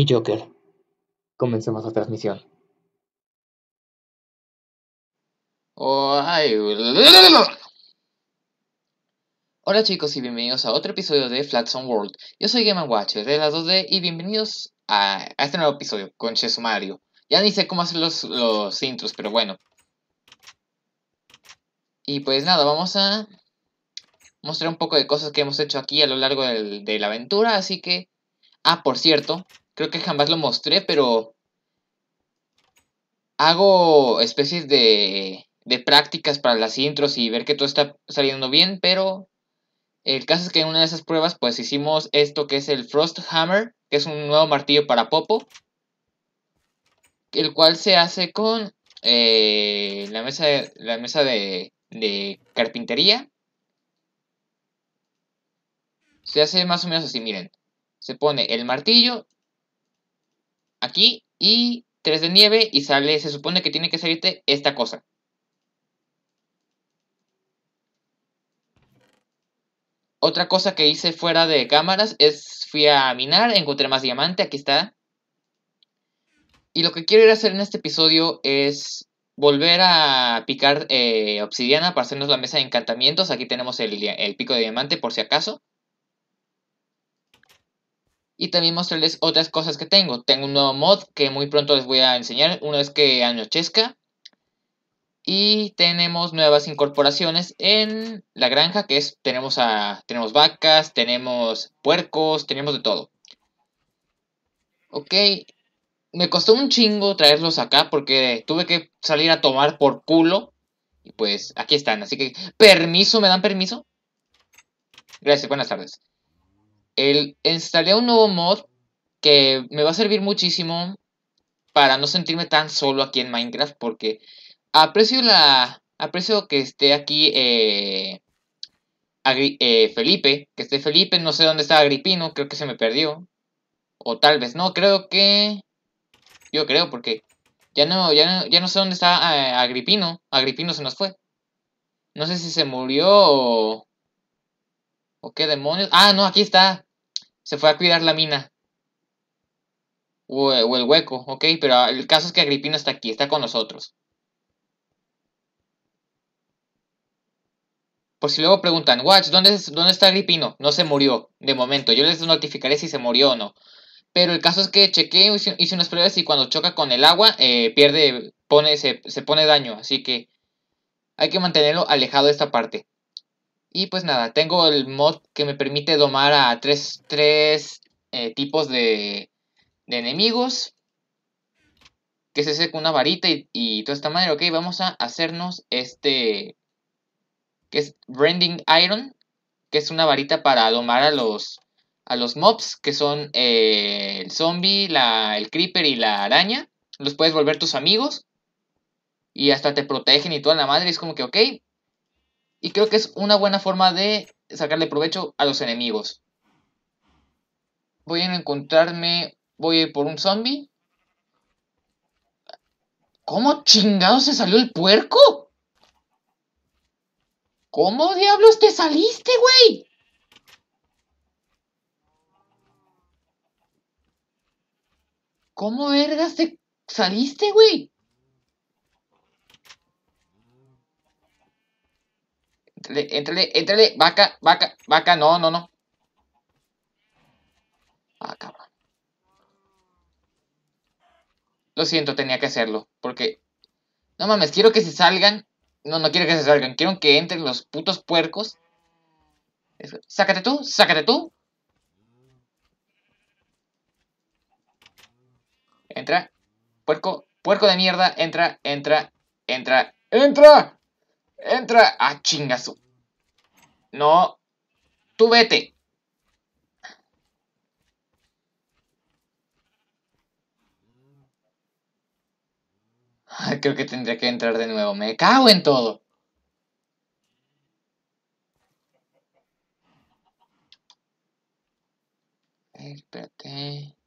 y Joker. Comencemos la transmisión. Hola chicos y bienvenidos a otro episodio de Flatson World. Yo soy Game Watcher de la 2D y bienvenidos a, este nuevo episodio con sumario. Ya ni sé cómo hacer los, los intros, pero bueno. Y pues nada, vamos a mostrar un poco de cosas que hemos hecho aquí a lo largo del, de la aventura, así que... Ah, por cierto, Creo que jamás lo mostré, pero hago especies de, de prácticas para las intros y ver que todo está saliendo bien, pero el caso es que en una de esas pruebas pues hicimos esto que es el Frost Hammer, que es un nuevo martillo para Popo, el cual se hace con eh, la mesa, de, la mesa de, de carpintería. Se hace más o menos así, miren. Se pone el martillo aquí y 3 de nieve y sale, se supone que tiene que salirte esta cosa. Otra cosa que hice fuera de cámaras es fui a minar, encontré más diamante, aquí está. Y lo que quiero ir a hacer en este episodio es volver a picar eh, obsidiana para hacernos la mesa de encantamientos. Aquí tenemos el, el pico de diamante por si acaso y también mostrarles otras cosas que tengo. Tengo un nuevo mod que muy pronto les voy a enseñar una vez que anochezca. Y tenemos nuevas incorporaciones en la granja, que es, tenemos, a, tenemos vacas, tenemos puercos, tenemos de todo. Ok, me costó un chingo traerlos acá porque tuve que salir a tomar por culo. Y pues aquí están, así que permiso, ¿me dan permiso? Gracias, buenas tardes el, instalé un nuevo mod que me va a servir muchísimo para no sentirme tan solo aquí en Minecraft porque aprecio la aprecio que esté aquí eh, eh, Felipe, que esté Felipe, no sé dónde está Agripino, creo que se me perdió o tal vez no, creo que yo creo porque ya no ya no, sé dónde está eh, Agripino, Agripino se nos fue. No sé si se murió o o qué demonios. Ah, no, aquí está se fue a cuidar la mina. O, el hueco, ok, pero el caso es que Agripino está aquí, está con nosotros. Por si luego preguntan, Watch, ¿dónde, ¿dónde está Agripino? No se murió, de momento. Yo les notificaré si se murió o no. Pero el caso es que chequeé, hice, unas pruebas y cuando choca con el agua, eh, pierde, pone, se, se pone daño. Así que hay que mantenerlo alejado de esta parte. Y pues nada, tengo el mod que me permite domar a tres, eh, tipos de, de, enemigos. Que se con una varita y, toda esta manera. Ok, vamos a hacernos este... Que es Branding Iron. Que es una varita para domar a los, a los mobs. Que son eh, el zombie, el creeper y la araña. Los puedes volver tus amigos. Y hasta te protegen y toda la madre. es como que, ok, y creo que es una buena forma de sacarle provecho a los enemigos. Voy a encontrarme. Voy a ir por un zombie. ¿Cómo chingado se salió el puerco? ¿Cómo diablos te saliste, güey? ¿Cómo vergas te saliste, güey? Entrele, entrele, Vaca, vaca, vaca. No, no, no. Ah, Lo siento, tenía que hacerlo. Porque. No mames, quiero que se salgan. No, no quiero que se salgan. Quiero que entren los putos puercos. Sácate tú, sácate tú. Entra. Puerco, puerco de mierda. Entra, entra, entra. ¡Entra! ¡Entra! ¡Ah, chingazo! No. Tú vete. Creo que tendría que entrar de nuevo. Me cago en todo. espérate.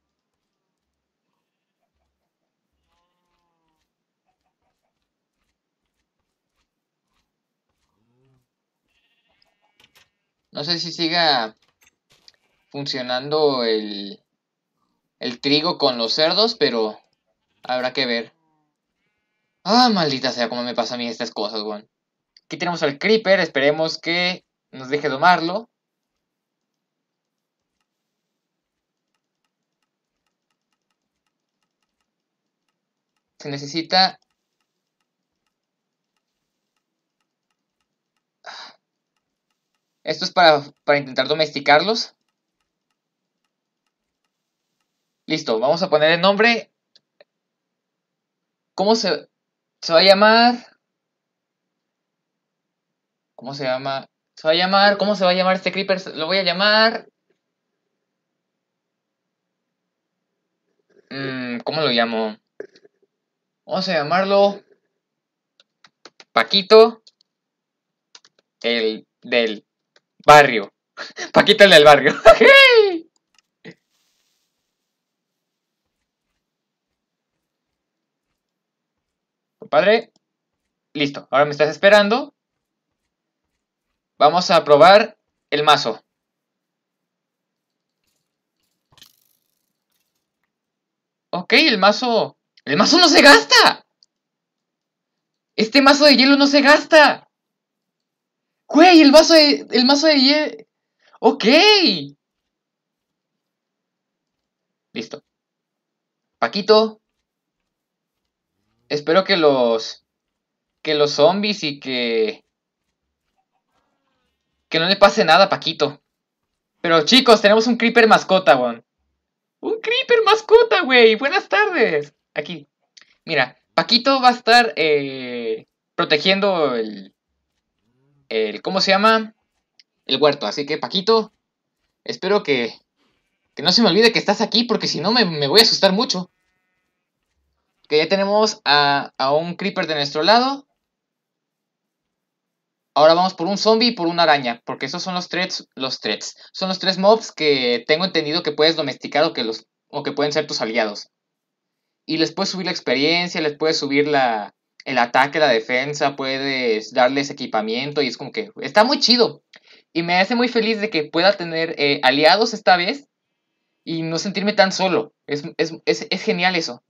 No sé si siga funcionando el, el trigo con los cerdos, pero habrá que ver. Ah, maldita sea, cómo me pasa a mí estas cosas, weón. Aquí tenemos al Creeper, esperemos que nos deje domarlo. Se necesita Esto es para, para intentar domesticarlos. Listo, vamos a poner el nombre. ¿Cómo se, se va a llamar? ¿Cómo se llama? Se va a llamar, ¿cómo se va a llamar este creeper? Lo voy a llamar... Mm, ¿Cómo lo llamo? Vamos a llamarlo... Paquito. El del Barrio. Paquita en el barrio. Compadre. Listo. Ahora me estás esperando. Vamos a probar el mazo. Ok, el mazo... ¡El mazo no se gasta! ¡Este mazo de hielo no se gasta! Güey, el vaso de. El mazo de ¡Ok! Listo. Paquito. Espero que los. Que los zombies y que. Que no le pase nada a Paquito. Pero chicos, tenemos un creeper mascota, weón. Un creeper mascota, güey. Buenas tardes. Aquí. Mira, Paquito va a estar eh, protegiendo el, ¿cómo se llama? El huerto. Así que, Paquito, espero que, que no se me olvide que estás aquí, porque si no me, voy a asustar mucho. Que ya tenemos a, un creeper de nuestro lado. Ahora vamos por un zombie y por una araña, porque esos son los tres, los tres Son los tres mobs que tengo entendido que puedes domesticar o que, los, o que pueden ser tus aliados. Y les puedes subir la experiencia, les puedes subir la, el ataque, la defensa, puedes darles equipamiento y es como que está muy chido. Y me hace muy feliz de que pueda tener eh, aliados esta vez y no sentirme tan solo. Es, genial eso.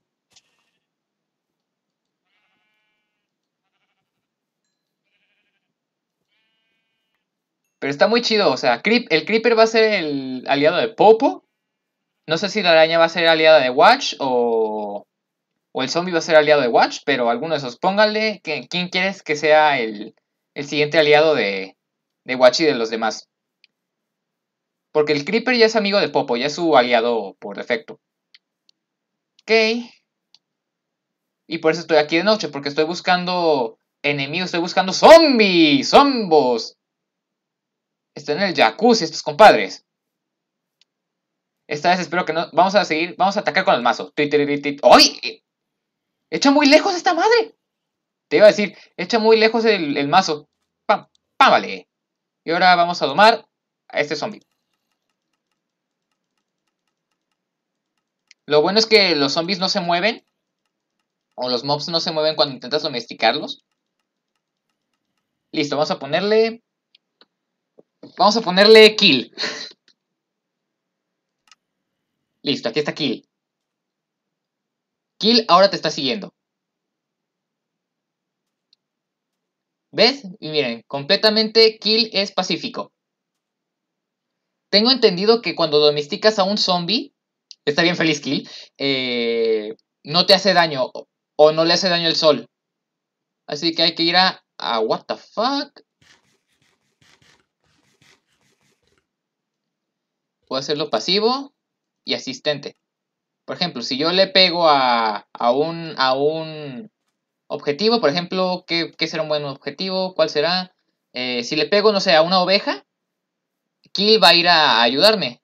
Pero está muy chido, o sea, el Creeper va a ser el aliado de Popo. No sé si la araña va a ser aliada de Watch o o el zombie va a ser aliado de Watch, pero alguno de esos, pónganle. quién quieres que sea el, siguiente aliado de, Watch y de los demás. Porque el Creeper ya es amigo de Popo, ya es su aliado por defecto. Ok. Y por eso estoy aquí de noche, porque estoy buscando enemigos, estoy buscando zombies, zombos. Están en el jacuzzi estos compadres. Esta vez espero que no. Vamos a seguir, vamos a atacar con el mazo. ¡Ay! echa muy lejos esta madre. Te iba a decir, echa muy lejos el, mazo. Pam, pam, vale. Y ahora vamos a domar a este zombie. Lo bueno es que los zombies no se mueven. O los mobs no se mueven cuando intentas domesticarlos. Listo, vamos a ponerle... Vamos a ponerle kill. Listo, aquí está kill. Kill ahora te está siguiendo. ¿Ves? Y miren, completamente Kill es pacífico. Tengo entendido que cuando domesticas a un zombie, está bien feliz Kill, eh, no te hace daño o no le hace daño el sol. Así que hay que ir a... a what the fuck? Puedo hacerlo pasivo y asistente. Por ejemplo, si yo le pego a, a, un, a un objetivo, por ejemplo, ¿qué, será un buen objetivo? ¿Cuál será? Eh, si le pego, no sé, a una oveja, Kill va a ir a ayudarme.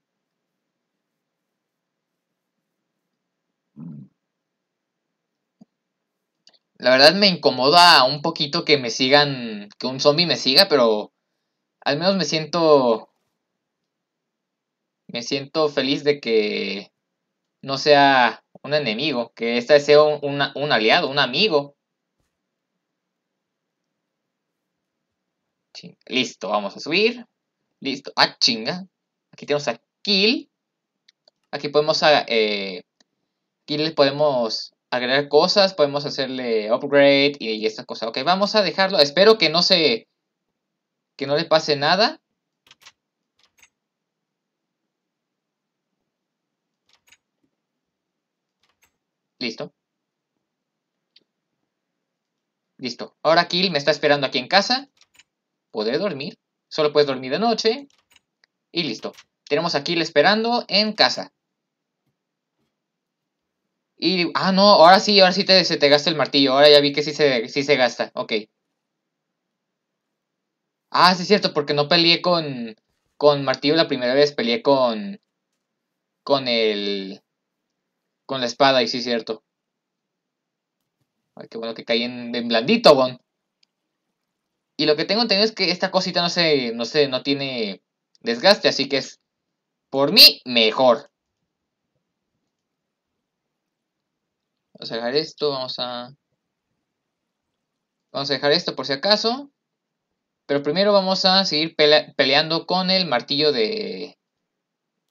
La verdad me incomoda un poquito que me sigan, que un zombie me siga, pero al menos me siento, me siento feliz de que no sea un enemigo, que esta sea un, aliado, un amigo. Listo, vamos a subir. Listo. Ah, chinga. Aquí tenemos a Kill. Aquí podemos... aquí ah, eh, podemos agregar cosas. Podemos hacerle upgrade y, y estas cosas. Ok, vamos a dejarlo. Espero que no se... Que no le pase nada. Listo. Listo. Ahora Kill me está esperando aquí en casa. Podré dormir. Solo puedes dormir de noche. Y listo. Tenemos a Kill esperando en casa. Y, ah, no, ahora sí, ahora sí te, se te gasta el martillo. Ahora ya vi que sí se, sí se gasta. Ok. Ah, sí es cierto, porque no peleé con, con martillo la primera vez. Peleé con, con el, con la espada, y sí, cierto. Ay, qué bueno que caí en, blandito, Bon. Y lo que tengo entendido es que esta cosita no se, no se, no tiene desgaste, así que es, por mí, mejor. Vamos a dejar esto, vamos a... Vamos a dejar esto por si acaso. Pero primero vamos a seguir peleando con el martillo de,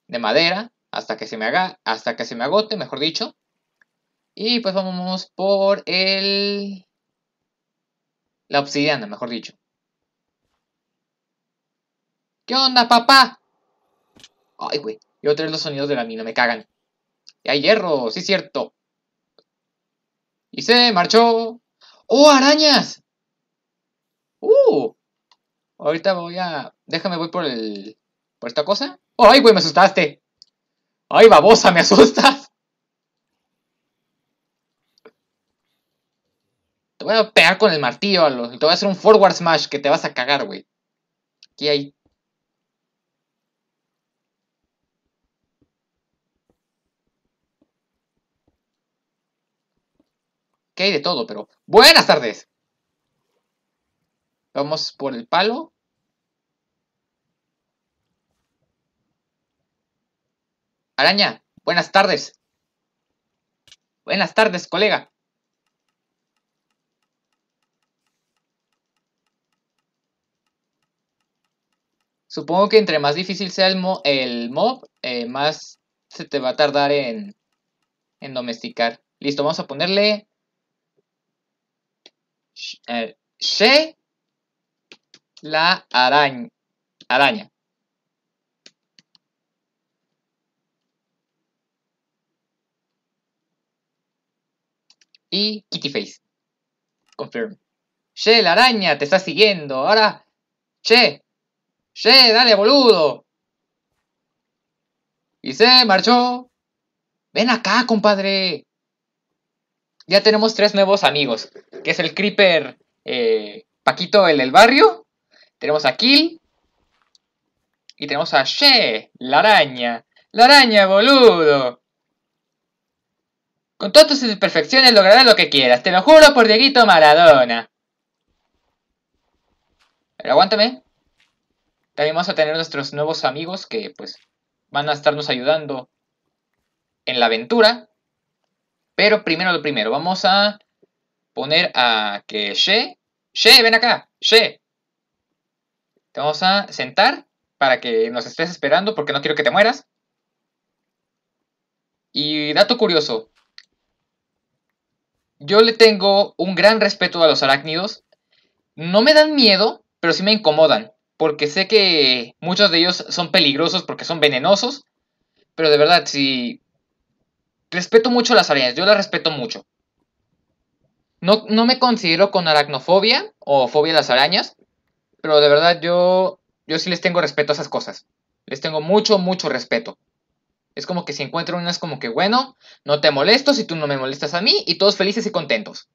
de madera hasta que se me haga, hasta que se me agote, mejor dicho. Y pues vamos por el... La obsidiana, mejor dicho. ¿Qué onda, papá? Ay, güey. Yo traigo los sonidos de la mina, me cagan. Y hay hierro, sí es cierto. Y se marchó. ¡Oh, arañas! ¡Uh! Ahorita voy a... Déjame, voy por el... Por esta cosa. ¡Ay, güey, me asustaste! ¡Ay, babosa, me asustas! Te voy a pegar con el martillo, Alo. Te voy a hacer un forward smash que te vas a cagar, güey. ¿Qué hay. Que hay de todo, pero. Buenas tardes. Vamos por el palo. Araña, buenas tardes. Buenas tardes, colega. Supongo que entre más difícil sea el, mob, eh, más se te va a tardar en, domesticar. Listo, vamos a ponerle... Eh, she la araña. araña. y Kitty Face. Confirm. Che, la araña te está siguiendo. Ahora. Che. Che, dale, boludo. Y se marchó. Ven acá, compadre. Ya tenemos tres nuevos amigos. Que es el Creeper eh, Paquito, el del barrio. Tenemos a Kill. Y tenemos a Che, la araña. La araña, boludo. Con todas tus imperfecciones lograrás lo que quieras. Te lo juro por Dieguito Maradona. Pero aguántame. También vamos a tener nuestros nuevos amigos que pues van a estarnos ayudando en la aventura. Pero primero lo primero, vamos a poner a que She, She, ven acá, She. Te vamos a sentar para que nos estés esperando porque no quiero que te mueras. Y dato curioso, yo le tengo un gran respeto a los arácnidos. No me dan miedo, pero sí me incomodan, porque sé que muchos de ellos son peligrosos porque son venenosos, pero de verdad, sí... Respeto mucho las arañas, yo las respeto mucho. No, no me considero con aracnofobia o fobia a las arañas, pero de verdad yo, yo sí les tengo respeto a esas cosas. Les tengo mucho, mucho respeto. Es como que si encuentro una es como que, bueno, no te molesto si tú no me molestas a mí y todos felices y contentos.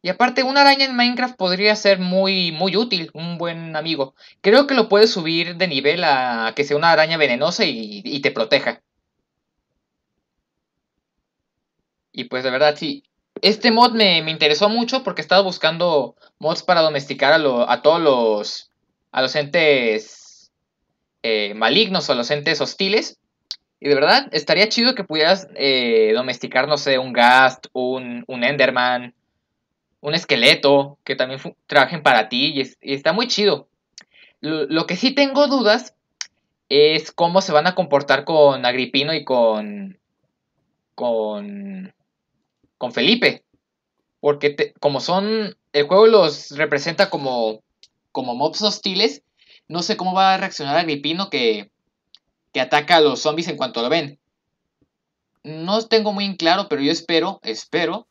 Y aparte, una araña en Minecraft podría ser muy, muy útil, un buen amigo. Creo que lo puedes subir de nivel a que sea una araña venenosa y, te proteja. Y pues de verdad, sí. Este mod me, interesó mucho porque estaba buscando mods para domesticar a, a todos los... a los entes eh, malignos o los entes hostiles. Y de verdad, estaría chido que pudieras eh, domesticar, no sé, un Gast, un, un Enderman, un esqueleto, que también trabajen para ti, y, está muy chido. Lo, que sí tengo dudas es cómo se van a comportar con Agripino y con. con. con Felipe. Porque como son. el juego los representa como. como mobs hostiles. No sé cómo va a reaccionar Agripino que, que ataca a los zombies en cuanto lo ven. No tengo muy en claro, pero yo espero, espero,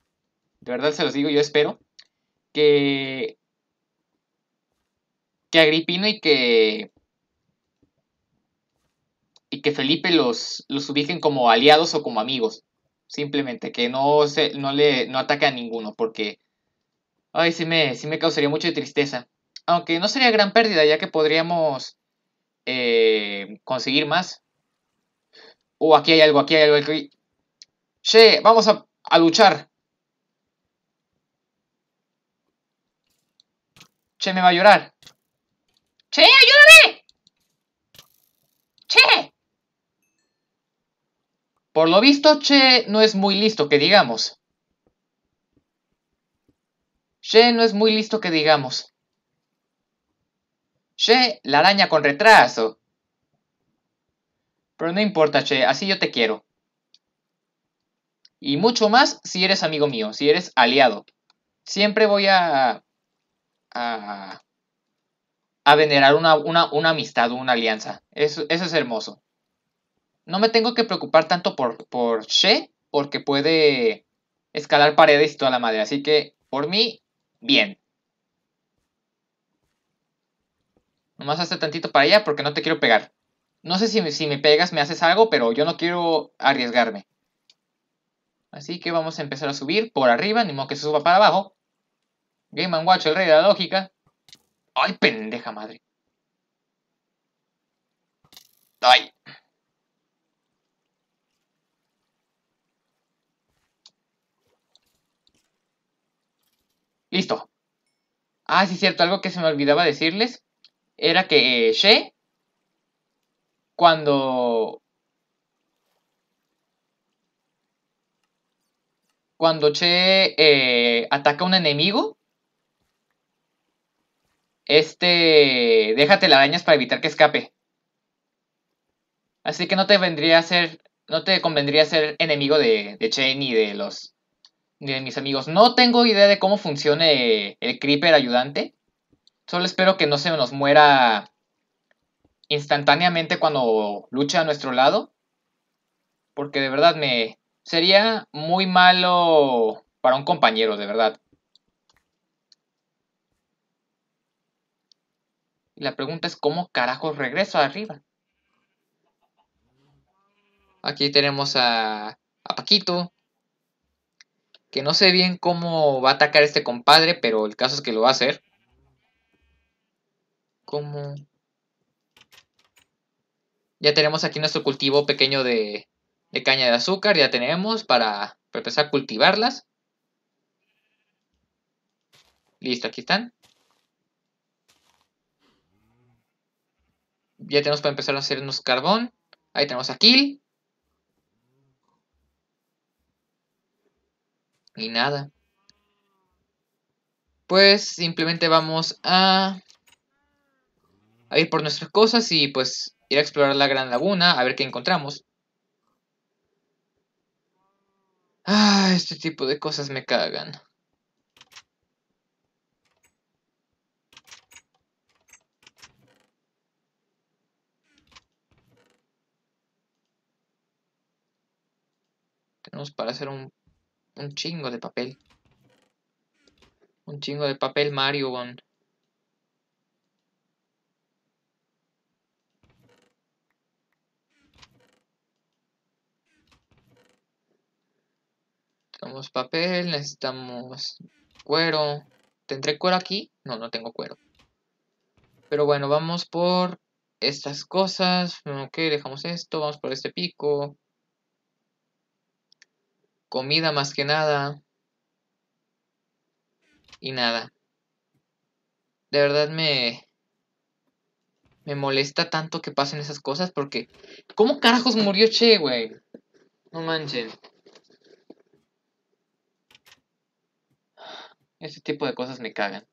de verdad se los digo, yo espero, que, que Agripino y que, y que Felipe los, los ubiquen como aliados o como amigos. Simplemente, que no, se, no, le, ataque a ninguno, porque, ay, sí me, sí me causaría mucha tristeza. Aunque no sería gran pérdida, ya que podríamos eh, conseguir más. Oh, aquí hay algo, aquí hay algo. Che, vamos a, a luchar. Che, me va a llorar. Che, ayúdame. Che. Por lo visto, Che no es muy listo, que digamos. Che no es muy listo, que digamos. She, la araña con retraso. Pero no importa, Che, así yo te quiero. Y mucho más si eres amigo mío, si eres aliado. Siempre voy a... a, venerar una, amistad, una alianza. Eso, es hermoso. No me tengo que preocupar tanto por, por Che, porque puede escalar paredes y toda la madre. Así que, por mí, bien. Nomás hasta tantito para allá porque no te quiero pegar. No sé si, si me pegas, me haces algo, pero yo no quiero arriesgarme. Así que vamos a empezar a subir por arriba, ni modo que se suba para abajo. Game and Watch, el rey de la lógica. ¡Ay, pendeja madre! ¡Ay! Listo. Ah, sí, cierto, algo que se me olvidaba decirles era que Che cuando... Cuando Che eh, ataca a un enemigo, este déjate las arañas para evitar que escape. Así que no te vendría a ser, no te convendría ser enemigo de, de Che ni de los, ni de mis amigos. No tengo idea de cómo funcione el creeper ayudante. Solo espero que no se nos muera instantáneamente cuando lucha a nuestro lado. Porque de verdad me sería muy malo para un compañero, de verdad. Y la pregunta es cómo carajos regreso arriba. Aquí tenemos a, a Paquito. Que no sé bien cómo va a atacar este compadre, pero el caso es que lo va a hacer como... Ya tenemos aquí nuestro cultivo pequeño de, caña de azúcar, ya tenemos para, empezar a cultivarlas. Listo, aquí están. Ya tenemos para empezar a hacernos carbón. Ahí tenemos aquí. Y nada. Pues simplemente vamos a ir por nuestras cosas y pues ir a explorar la gran laguna a ver qué encontramos. Ah, este tipo de cosas me cagan. Tenemos para hacer un, un chingo de papel. Un chingo de papel Mario. Bon. Necesitamos papel, necesitamos cuero. ¿Tendré cuero aquí? No, no tengo cuero. Pero bueno, vamos por estas cosas. Ok, dejamos esto. Vamos por este pico. Comida más que nada. Y nada. De verdad me... Me molesta tanto que pasen esas cosas porque... ¿Cómo carajos murió Che, güey? No manches. Este tipo de cosas me cagan.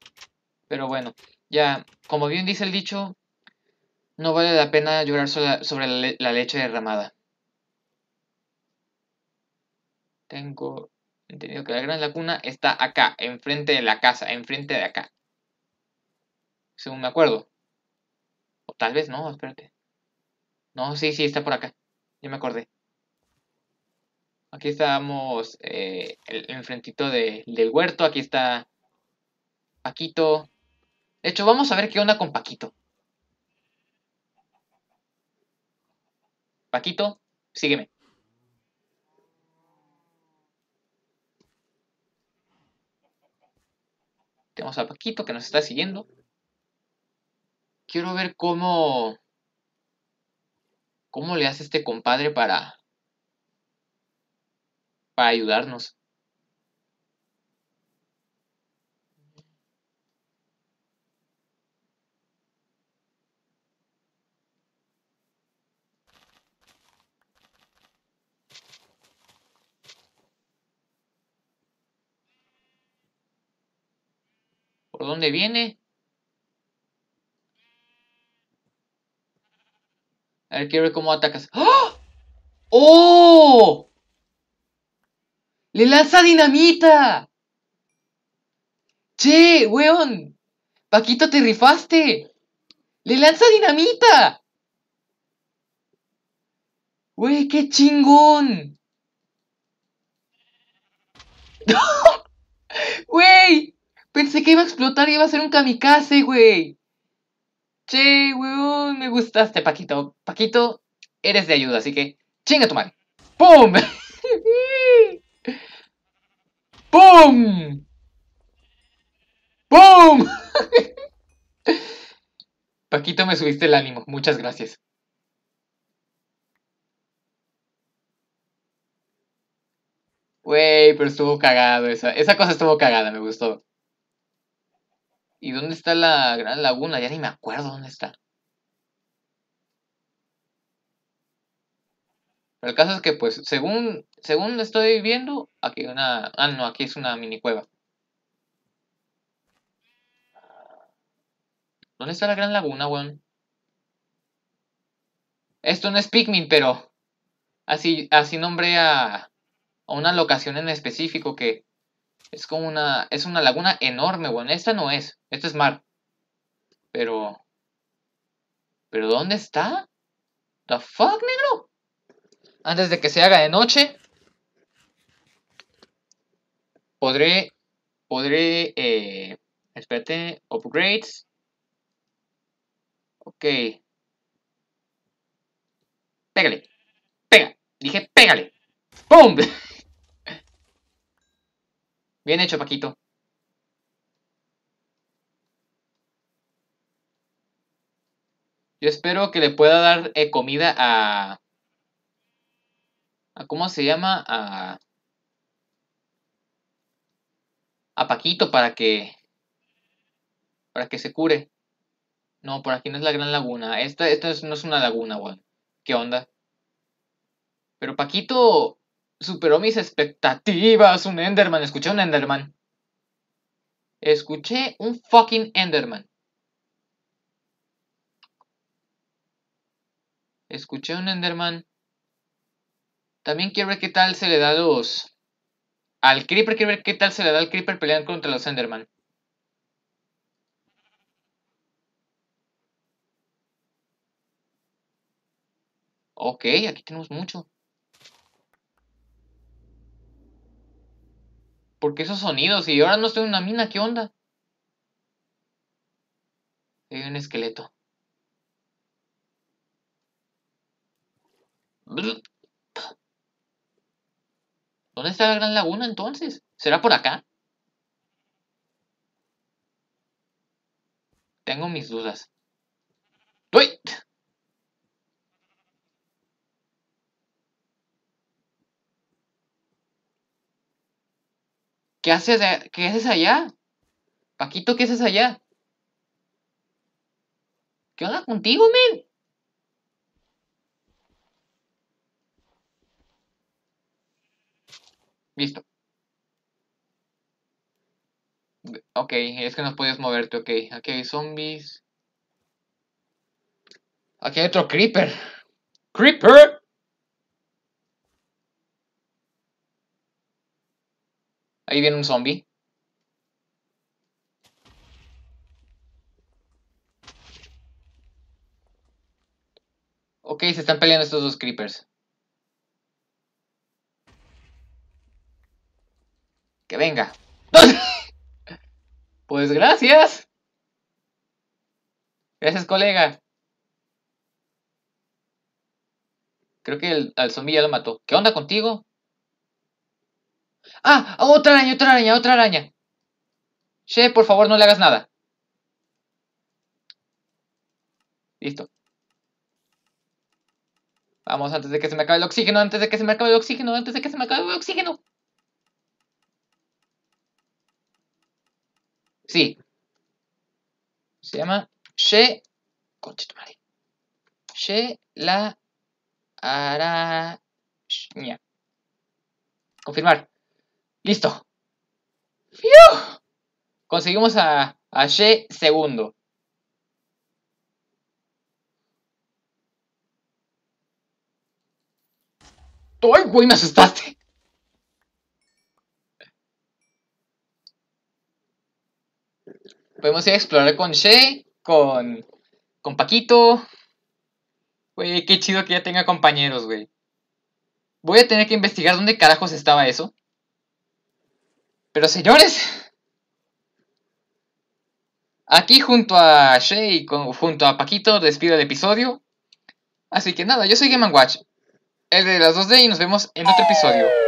Pero bueno, ya, como bien dice el dicho, no vale la pena llorar sobre la, leche derramada. Tengo entendido que la gran lacuna está acá, enfrente de la casa, enfrente de acá. Según me acuerdo. O tal vez no, espérate. No, sí, sí, está por acá. Ya me acordé. Aquí estamos eh, el, enfrentito del huerto. Aquí está Paquito. De hecho, vamos a ver qué onda con Paquito. Paquito, sígueme. Tenemos a Paquito que nos está siguiendo. Quiero ver cómo... ¿Cómo le hace este compadre para para ayudarnos. ¿Por dónde viene? A ver, quiero ver cómo atacas. ¡Ah! ¡Oh! ¡Le lanza dinamita! ¡Che, weón! ¡Paquito, te rifaste! ¡Le lanza dinamita! ¡Wey, qué chingón! ¡Wey! Pensé que iba a explotar y iba a ser un kamikaze, wey. Che, weón, me gustaste, Paquito. Paquito, eres de ayuda, así que chinga tu madre. ¡Pum! ¡Pum! ¡Pum! Paquito, me subiste el ánimo. Muchas gracias. Wey, pero estuvo cagado esa. Esa cosa estuvo cagada, me gustó. ¿Y dónde está la gran laguna? Ya ni me acuerdo dónde está. El caso es que, pues, según, según estoy viendo, aquí una... Ah, no, aquí es una mini cueva. ¿Dónde está la gran laguna, weón? Esto no es Pikmin, pero... Así, así nombré a, a una locación en específico que... Es como una... Es una laguna enorme, weón. Esta no es. esto es mar. Pero... ¿Pero dónde está? ¿The fuck, negro? Antes de que se haga de noche, podré, podré, eh, espérate, upgrades. Ok. Pégale. Pega. Dije, pégale. ¡Pum! Bien hecho, Paquito. Yo espero que le pueda dar eh, comida a, a cómo se llama a a Paquito para que para que se cure. No, por aquí no es la gran laguna. Esta, no es una laguna, weón. ¿Qué onda? Pero Paquito superó mis expectativas. Un Enderman. Escuché un Enderman. Escuché un fucking Enderman. Escuché un Enderman. También quiero ver qué tal se le da los... Al Creeper, quiero ver qué tal se le da al Creeper peleando contra los Enderman. Ok, aquí tenemos mucho. ¿Por qué esos sonidos? Y ahora no estoy en una mina, ¿qué onda? Hay un esqueleto. ¿Dónde está la Gran Laguna entonces? ¿Será por acá? Tengo mis dudas. ¿Qué haces, ¿Qué haces allá? Paquito, ¿qué haces allá? ¿Qué onda contigo, men? Listo. Ok, es que no podías moverte, ok. Aquí hay zombies. Aquí hay otro creeper. ¡Creeper! Ahí viene un zombie. Ok, se están peleando estos dos creepers. venga. pues gracias. Gracias, colega. Creo que el, al ya lo mató. ¿Qué onda contigo? ¡Ah! ¡Otra araña, otra araña, otra araña! Che, por favor, no le hagas nada. Listo. Vamos, antes de que se me acabe el oxígeno, antes de que se me acabe el oxígeno, antes de que se me acabe el oxígeno. Sí. Se llama She. madre She la araña. Confirmar. Listo. ¡Fiu! Conseguimos a, a She segundo. ¡Ay, me asustaste! Podemos ir a explorar con Shay, con, con Paquito. Güey, qué chido que ya tenga compañeros, güey. Voy a tener que investigar dónde carajos estaba eso. Pero señores, aquí junto a Shay junto a Paquito despido el episodio. Así que nada, yo soy Game Watch, el de las 2D y nos vemos en otro episodio.